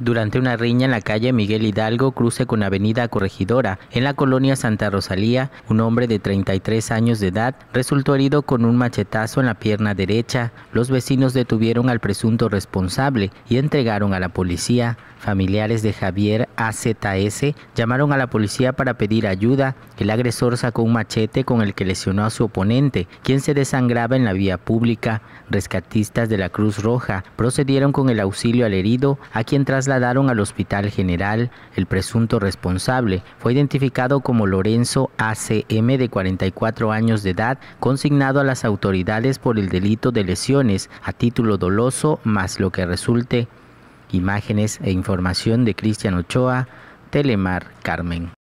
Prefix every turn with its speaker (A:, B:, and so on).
A: Durante una riña en la calle Miguel Hidalgo cruce con Avenida Corregidora, en la colonia Santa Rosalía, un hombre de 33 años de edad resultó herido con un machetazo en la pierna derecha. Los vecinos detuvieron al presunto responsable y entregaron a la policía. Familiares de Javier AZS llamaron a la policía para pedir ayuda. El agresor sacó un machete con el que lesionó a su oponente, quien se desangraba en la vía pública. Rescatistas de la Cruz Roja procedieron con el auxilio al herido, a quien tras trasladaron al Hospital General. El presunto responsable fue identificado como Lorenzo ACM de 44 años de edad, consignado a las autoridades por el delito de lesiones a título doloso más lo que resulte. Imágenes e información de Cristian Ochoa, Telemar Carmen.